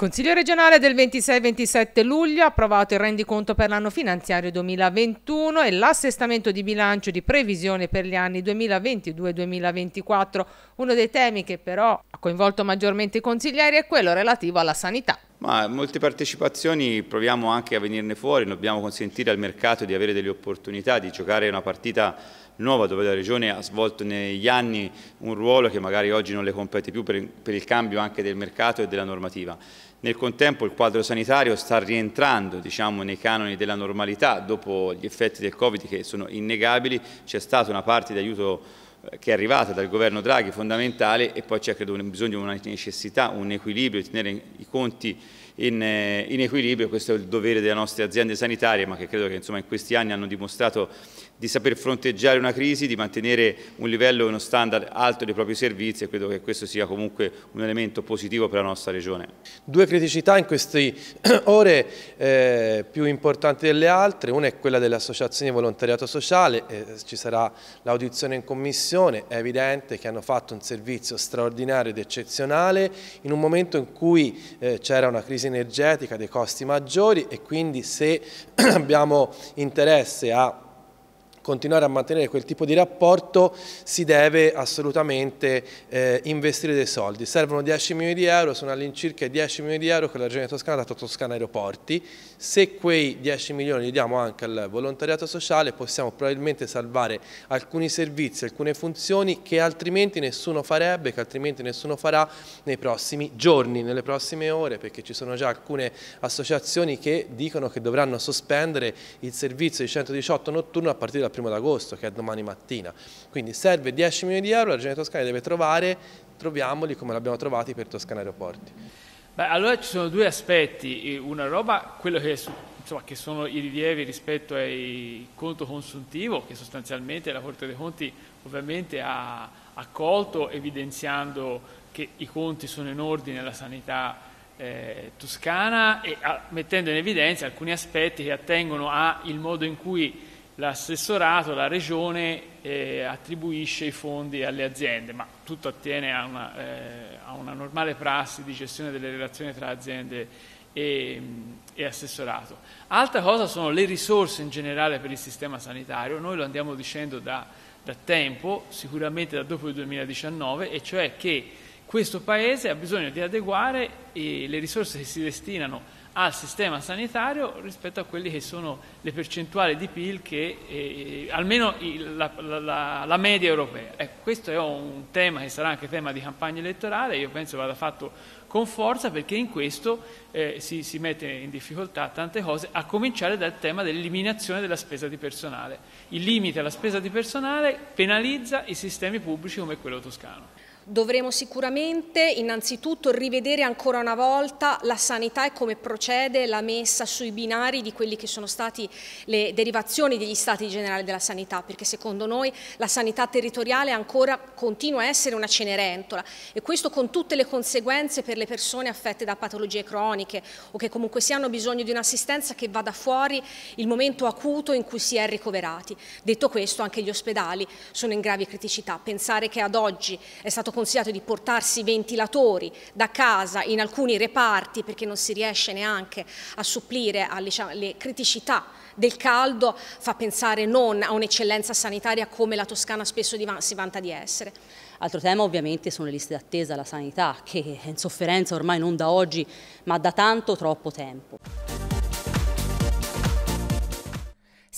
Consiglio regionale del 26-27 luglio ha approvato il rendiconto per l'anno finanziario 2021 e l'assestamento di bilancio di previsione per gli anni 2022-2024. Uno dei temi che però ha coinvolto maggiormente i consiglieri è quello relativo alla sanità. Ma molte partecipazioni proviamo anche a venirne fuori, dobbiamo consentire al mercato di avere delle opportunità, di giocare una partita nuova dove la Regione ha svolto negli anni un ruolo che magari oggi non le compete più per, per il cambio anche del mercato e della normativa. Nel contempo il quadro sanitario sta rientrando diciamo, nei canoni della normalità dopo gli effetti del Covid che sono innegabili, c'è stata una parte di aiuto eh, che è arrivata dal governo Draghi fondamentale e poi c'è credo un bisogno, una necessità, un equilibrio, di tenere i conti in, eh, in, equilibrio, questo è il dovere delle nostre aziende sanitarie ma che credo che insomma, in questi anni hanno dimostrato di saper fronteggiare una crisi, di mantenere un livello e uno standard alto dei propri servizi e credo che questo sia comunque un elemento positivo per la nostra regione. Due criticità in queste ore eh, più importanti delle altre, una è quella delle associazioni di volontariato sociale, eh, ci sarà l'audizione in commissione, è evidente che hanno fatto un servizio straordinario ed eccezionale in un momento in cui eh, c'era una crisi energetica, dei costi maggiori e quindi se abbiamo interesse a continuare a mantenere quel tipo di rapporto si deve assolutamente eh, investire dei soldi. Servono 10 milioni di euro, sono all'incirca 10 milioni di euro che la Regione Toscana ha dato a Toscana Aeroporti, se quei 10 milioni li diamo anche al volontariato sociale possiamo probabilmente salvare alcuni servizi, alcune funzioni che altrimenti nessuno farebbe, che altrimenti nessuno farà nei prossimi giorni, nelle prossime ore, perché ci sono già alcune associazioni che dicono che dovranno sospendere il servizio di 118 notturno a partire dal 1 agosto, che è domani mattina. Quindi serve 10 milioni di euro, la Regione Toscana deve trovare, troviamoli come l'abbiamo trovati per Toscana Aeroporti. Beh, allora ci sono due aspetti, una roba, quello che, insomma, che sono i rilievi rispetto al conto consuntivo, che sostanzialmente la Corte dei Conti ovviamente ha accolto evidenziando che i conti sono in ordine alla sanità eh, toscana e a, mettendo in evidenza alcuni aspetti che attengono al modo in cui l'assessorato, la regione eh, attribuisce i fondi alle aziende, ma tutto attiene a una, eh, a una, normale prassi di gestione delle relazioni tra aziende e, mm, e assessorato. Altra cosa sono le risorse in generale per il sistema sanitario, noi lo andiamo dicendo da, da tempo, sicuramente da dopo il 2019, e cioè che questo Paese ha bisogno di adeguare eh, le risorse che si destinano al sistema sanitario rispetto a quelle che sono le percentuali di PIL che eh, almeno il, la, la, la, media europea. Ecco, questo è un tema che sarà anche tema di campagna elettorale, io penso vada fatto con forza perché in questo eh, si, si, mette in difficoltà tante cose, a cominciare dal tema dell'eliminazione della spesa di personale. Il limite alla spesa di personale penalizza i sistemi pubblici come quello toscano. Dovremo sicuramente innanzitutto rivedere ancora una volta la sanità e come procede la messa sui binari di quelli che sono stati le derivazioni degli stati generali della sanità, perché secondo noi la sanità territoriale ancora continua a essere una cenerentola e questo con tutte le conseguenze per le persone affette da patologie croniche o che comunque si hanno bisogno di un'assistenza che vada fuori il momento acuto in cui si è ricoverati. Detto questo anche gli ospedali sono in gravi criticità. Pensare che ad oggi è stato consigliato di portarsi ventilatori da casa in alcuni reparti perché non si riesce neanche a supplire alle diciamo, criticità del caldo, fa pensare non a un'eccellenza sanitaria come la Toscana spesso si vanta di essere. Altro tema ovviamente sono le liste d'attesa alla sanità che è in sofferenza ormai non da oggi ma da tanto troppo tempo.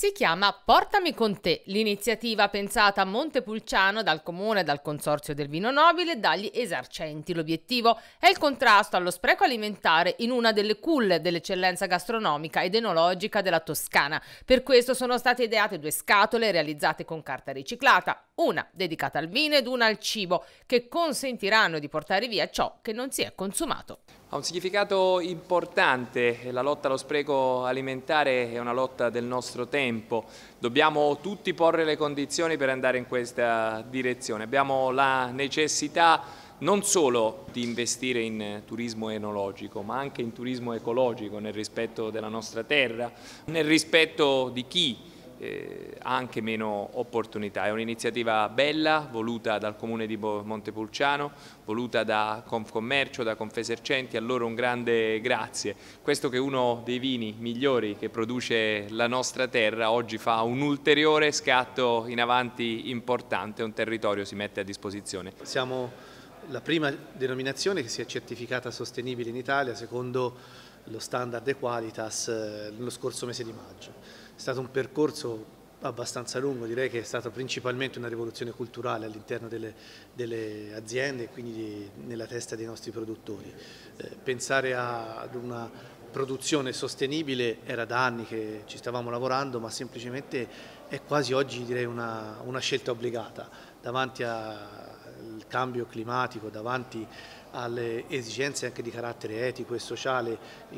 Si chiama Portami con te, l'iniziativa pensata a Montepulciano dal comune, dal consorzio del vino nobile e dagli esercenti. L'obiettivo è il contrasto allo spreco alimentare in una delle culle dell'eccellenza gastronomica ed enologica della Toscana. Per questo sono state ideate due scatole realizzate con carta riciclata, una dedicata al vino ed una al cibo, che consentiranno di portare via ciò che non si è consumato. Ha un significato importante, la lotta allo spreco alimentare è una lotta del nostro tempo, dobbiamo tutti porre le condizioni per andare in questa direzione, abbiamo la necessità non solo di investire in turismo enologico ma anche in turismo ecologico nel rispetto della nostra terra, nel rispetto di chi eh, ha anche meno opportunità. È un'iniziativa bella, voluta dal Comune di Montepulciano, voluta da Confcommercio, da Confesercenti, a loro un grande grazie. Questo che è uno dei vini migliori che produce la nostra terra oggi fa un ulteriore scatto in avanti importante, un territorio si mette a disposizione. Siamo la prima denominazione che si è certificata sostenibile in Italia secondo lo standard Equalitas eh, lo scorso mese di maggio stato un percorso abbastanza lungo, direi che è stata principalmente una rivoluzione culturale all'interno delle, delle, aziende e quindi di, nella testa dei nostri produttori. Eh, pensare ad una produzione sostenibile era da anni che ci stavamo lavorando, ma semplicemente è quasi oggi direi una, una scelta obbligata davanti al cambio climatico, davanti alle esigenze anche di carattere etico e sociale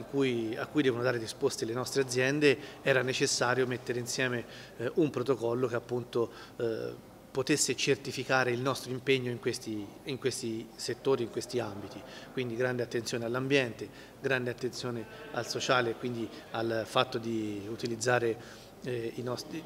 cui, a cui devono dare risposte le nostre aziende, era necessario mettere insieme eh, un protocollo che appunto eh, potesse certificare il nostro impegno in questi, in questi, settori, in questi ambiti. Quindi grande attenzione all'ambiente, grande attenzione al sociale, quindi al fatto di utilizzare eh, i nostri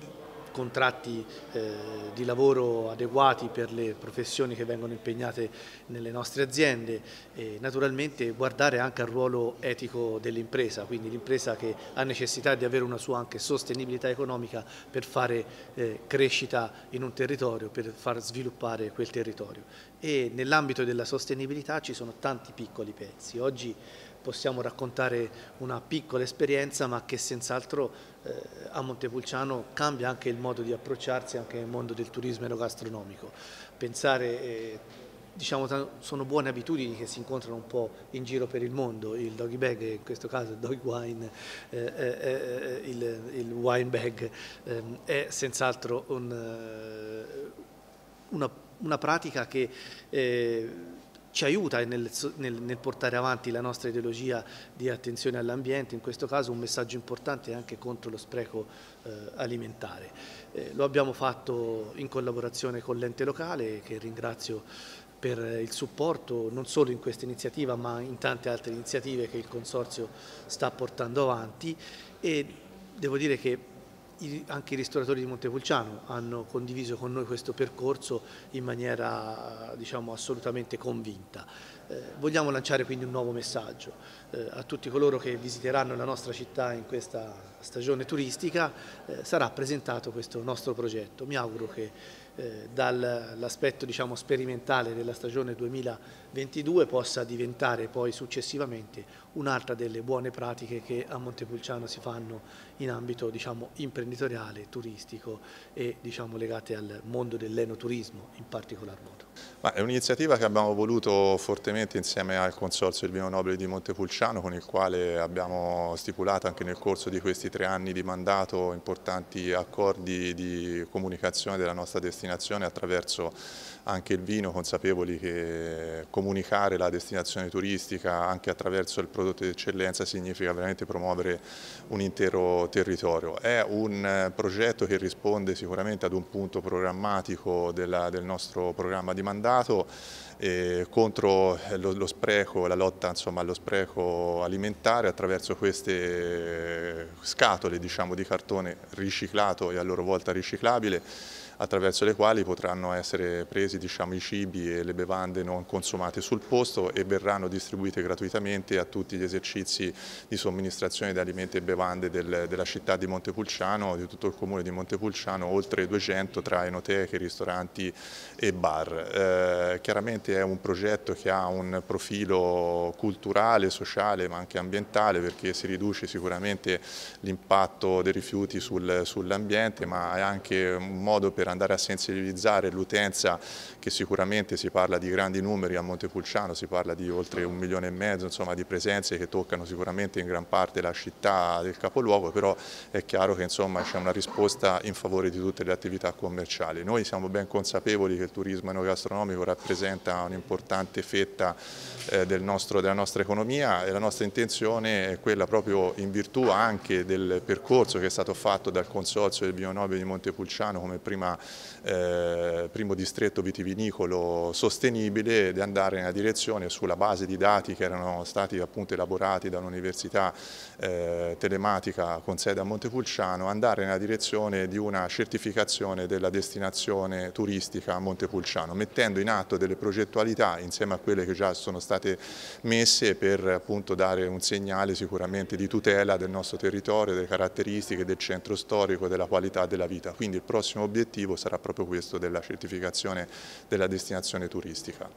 contratti eh, di lavoro adeguati per le professioni che vengono impegnate nelle nostre aziende e naturalmente guardare anche al ruolo etico dell'impresa, quindi l'impresa che ha necessità di avere una sua anche sostenibilità economica per fare eh, crescita in un territorio, per far sviluppare quel territorio. E nell'ambito della sostenibilità ci sono tanti piccoli pezzi. Oggi possiamo raccontare una piccola esperienza ma che senz'altro eh, a Montepulciano cambia anche il modo di approcciarsi anche nel mondo del turismo enogastronomico. Pensare eh, diciamo, sono buone abitudini che si incontrano un po' in giro per il mondo, il doggy bag, in questo caso il dog wine, eh eh, eh, eh, il, il, wine bag, eh, è senz'altro un, eh, una, una, pratica che ci aiuta nel, nel, nel, portare avanti la nostra ideologia di attenzione all'ambiente, in questo caso un messaggio importante anche contro lo spreco eh, alimentare. Eh, lo abbiamo fatto in collaborazione con l'ente locale che ringrazio per il supporto non solo in questa iniziativa ma in tante altre iniziative che il Consorzio sta portando avanti e devo dire che anche i ristoratori di Montepulciano hanno condiviso con noi questo percorso in maniera diciamo, assolutamente convinta. Eh, vogliamo lanciare quindi un nuovo messaggio eh, a tutti coloro che visiteranno la nostra città in questa stagione turistica, eh, sarà presentato questo nostro progetto. Mi auguro che dall'aspetto diciamo, sperimentale della stagione 2022 possa diventare poi successivamente un'altra delle buone pratiche che a Montepulciano si fanno in ambito diciamo, imprenditoriale, turistico e diciamo, legate al mondo dell'enoturismo in particolar modo. Ma è un'iniziativa che abbiamo voluto fortemente coordinamenti insieme al Consorzio del Vino Nobile di Montepulciano con il quale abbiamo stipulato anche nel corso di questi tre anni di mandato importanti accordi di comunicazione della nostra destinazione attraverso anche il vino, consapevoli che comunicare la destinazione turistica anche attraverso il prodotto di eccellenza significa veramente promuovere un intero territorio. È un progetto che risponde sicuramente ad un punto programmatico della, del nostro programma di mandato eh, contro lo, lo, spreco, la lotta insomma, allo spreco alimentare attraverso queste scatole diciamo, di cartone riciclato e a loro volta riciclabile attraverso le quali potranno essere presi diciamo, i cibi e le bevande non consumate sul posto e verranno distribuite gratuitamente a tutti gli esercizi di somministrazione di alimenti e bevande del, della città di Montepulciano, di tutto il comune di Montepulciano, oltre 200 tra enoteche, ristoranti e bar. Eh, chiaramente è un progetto che ha un profilo culturale, sociale ma anche ambientale perché si riduce sicuramente l'impatto dei rifiuti sul, sull'ambiente ma è anche un modo per andare a sensibilizzare l'utenza che sicuramente si parla di grandi numeri a Montepulciano, si parla di oltre un milione e mezzo insomma, di presenze che toccano sicuramente in gran parte la città del capoluogo, però è chiaro che c'è una risposta in favore di tutte le attività commerciali. Noi siamo ben consapevoli che il turismo enogastronomico rappresenta un'importante fetta eh, del nostro, della nostra economia e la nostra intenzione è quella proprio in virtù anche del percorso che è stato fatto dal Consorzio del Bionobile di Montepulciano come prima eh, primo distretto vitivinicolo sostenibile ed andare nella direzione sulla base di dati che erano stati appunto elaborati da un'università eh, telematica con sede a Montepulciano, andare nella direzione di una certificazione della destinazione turistica a Montepulciano, mettendo in atto delle progettualità insieme a quelle che già sono state messe per appunto dare un segnale sicuramente di tutela del nostro territorio, delle caratteristiche, del centro storico, della qualità della vita. Quindi il prossimo obiettivo obiettivo sarà proprio questo della certificazione della destinazione turistica.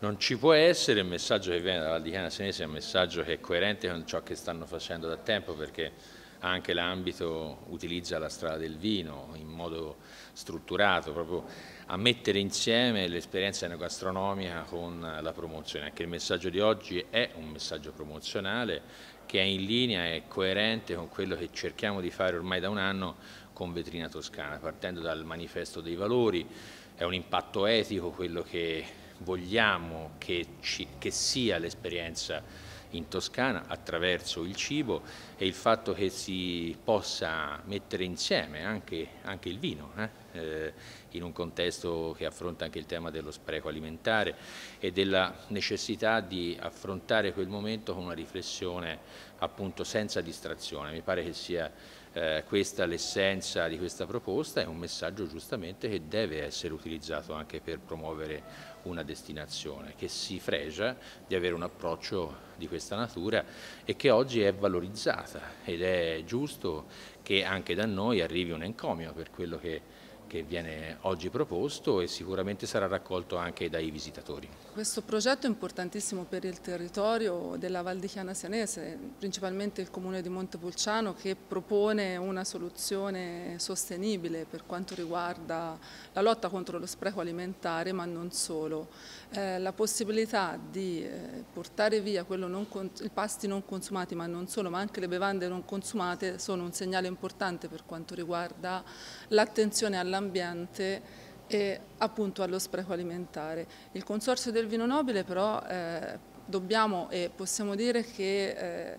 Non ci può essere, il messaggio che viene dalla Dichiana Senese è un messaggio che è coerente con ciò che stanno facendo da tempo perché anche l'ambito utilizza la strada del vino in modo strutturato, proprio a mettere insieme l'esperienza enogastronomica con la promozione. Anche il messaggio di oggi è un messaggio promozionale che è in linea e coerente con quello che cerchiamo di fare ormai da un anno con Vetrina Toscana, partendo dal manifesto dei valori, è un impatto etico quello che vogliamo che, ci, che sia l'esperienza in Toscana attraverso il cibo e il fatto che si possa mettere insieme anche, anche il vino eh? Eh, in un contesto che affronta anche il tema dello spreco alimentare e della necessità di affrontare quel momento con una riflessione appunto senza distrazione. Mi pare che sia eh, questa è l'essenza di questa proposta, è un messaggio giustamente che deve essere utilizzato anche per promuovere una destinazione che si fregia di avere un approccio di questa natura e che oggi è valorizzata ed è giusto che anche da noi arrivi un encomio per quello che, che viene oggi proposto e sicuramente sarà raccolto anche dai visitatori. Questo progetto è importantissimo per il territorio della Val di Chiana Sianese, principalmente il comune di Montepulciano che propone una soluzione sostenibile per quanto riguarda la lotta contro lo spreco alimentare, ma non solo. Eh, la possibilità di eh, portare via non, i pasti non consumati, ma non solo, ma anche le bevande non consumate sono un segnale importante per quanto riguarda l'attenzione all'ambiente e appunto allo spreco alimentare. Il Consorzio del Vino Nobile però eh, dobbiamo e possiamo dire che eh,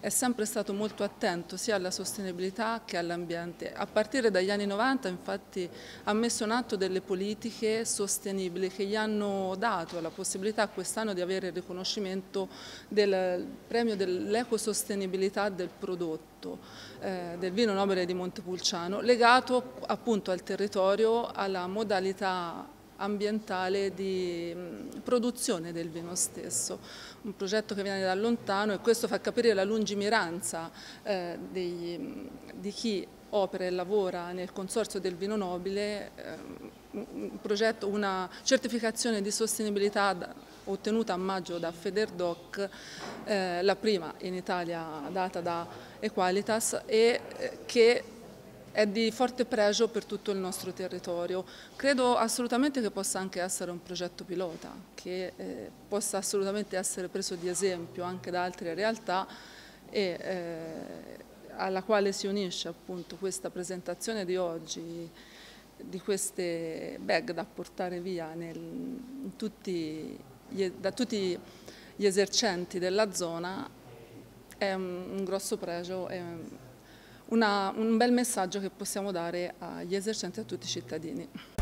è sempre stato molto attento sia alla sostenibilità che all'ambiente. A partire dagli anni 90 infatti ha messo in atto delle politiche sostenibili che gli hanno dato la possibilità quest'anno di avere il riconoscimento del premio dell'ecosostenibilità del prodotto eh, del vino nobile di Montepulciano legato appunto al territorio, alla modalità ambientale di mm, produzione del vino stesso, un progetto che viene da lontano e questo fa capire la lungimiranza eh, degli, mm, di chi opera e lavora nel Consorzio del Vino Nobile, eh, un progetto, una certificazione di sostenibilità ottenuta a maggio da Federdoc, eh, la prima in Italia data da Equalitas e eh, che è di forte pregio per tutto il nostro territorio. Credo assolutamente che possa anche essere un progetto pilota, che eh, possa assolutamente essere preso di esempio anche da altre realtà e eh, alla quale si unisce appunto questa presentazione di oggi di queste bag da portare via nel, tutti, da tutti gli esercenti della zona è un, un grosso pregio. È, una, un bel messaggio che possiamo dare agli esercenti e a tutti i cittadini.